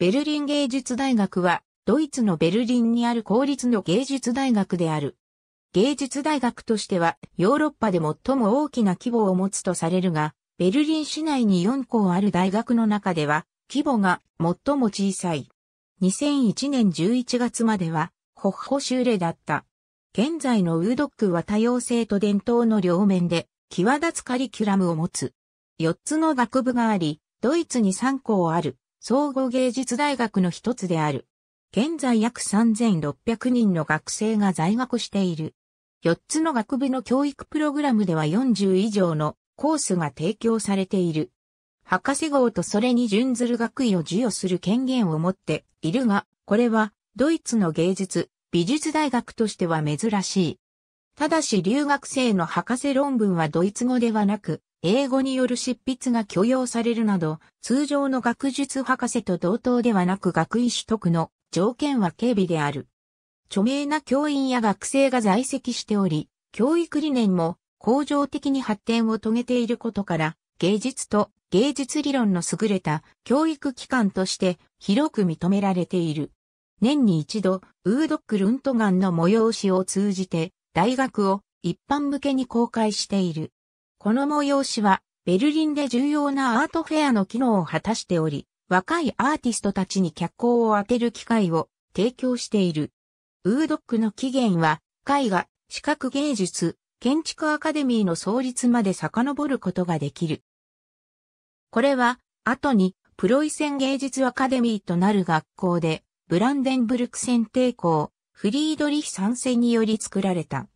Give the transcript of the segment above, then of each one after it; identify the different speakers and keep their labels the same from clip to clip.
Speaker 1: ベルリン芸術大学は、ドイツのベルリンにある公立の芸術大学である。芸術大学としては、ヨーロッパで最も大きな規模を持つとされるが、ベルリン市内に4校ある大学の中では、規模が最も小さい。2001年11月までは、ホッホ州令だった。現在のウードックは多様性と伝統の両面で、際立つカリキュラムを持つ。4つの学部があり、ドイツに3校ある。総合芸術大学の一つである。現在約3600人の学生が在学している。4つの学部の教育プログラムでは40以上のコースが提供されている。博士号とそれに準ずる学位を授与する権限を持っているが、これはドイツの芸術、美術大学としては珍しい。ただし留学生の博士論文はドイツ語ではなく、英語による執筆が許容されるなど、通常の学術博士と同等ではなく学位取得の条件は軽微である。著名な教員や学生が在籍しており、教育理念も向上的に発展を遂げていることから、芸術と芸術理論の優れた教育機関として広く認められている。年に一度、ウードック・ルントガンの催しを通じて大学を一般向けに公開している。この催しは、ベルリンで重要なアートフェアの機能を果たしており、若いアーティストたちに脚光を当てる機会を提供している。ウードックの起源は、絵画、視覚芸術、建築アカデミーの創立まで遡ることができる。これは、後に、プロイセン芸術アカデミーとなる学校で、ブランデンブルク選定校、フリードリヒ三世により作られた。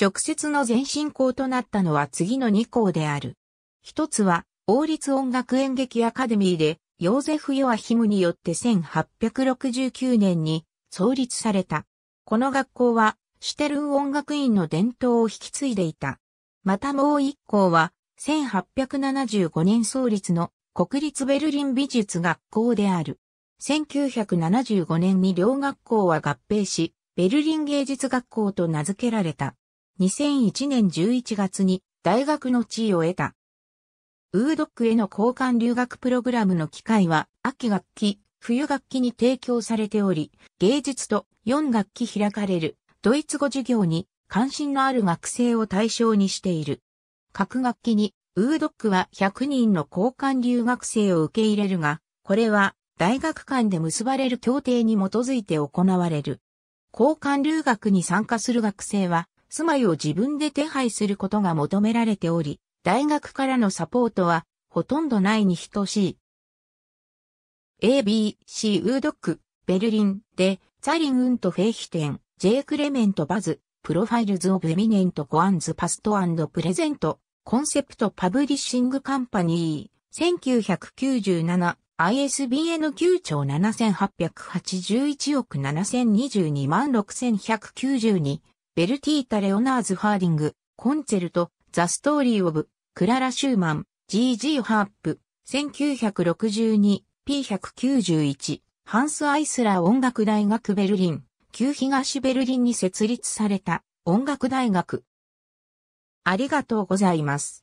Speaker 1: 直接の前進校となったのは次の2校である。一つは、王立音楽演劇アカデミーで、ヨーゼフ・ヨアヒムによって1869年に創立された。この学校は、シュテルン音楽院の伝統を引き継いでいた。またもう一校は、1875年創立の国立ベルリン美術学校である。1975年に両学校は合併し、ベルリン芸術学校と名付けられた。2001年11月に大学の地位を得た。ウードックへの交換留学プログラムの機会は秋学期、冬学期に提供されており、芸術と4学期開かれるドイツ語授業に関心のある学生を対象にしている。各学期にウードックは100人の交換留学生を受け入れるが、これは大学間で結ばれる協定に基づいて行われる。交換留学に参加する学生は、住まいを自分で手配することが求められており、大学からのサポートは、ほとんどないに等しい。ABC ウードック、ベルリンで、ツリンウント・フェイヒテン、ジェイクレメントバズ、プロファイルズオブエミネントコアンズパストプレゼント、コンセプトパブリッシングカンパニー、1997 ISBN 9兆7881億7022万6192ベルティータ・レオナーズ・ハーディング、コンチェルト、ザ・ストーリー・オブ、クララ・シューマン、G.G. ハープ、1962、P191、ハンス・アイスラー音楽大学ベルリン、旧東ベルリンに設立された音楽大学。ありがとうございます。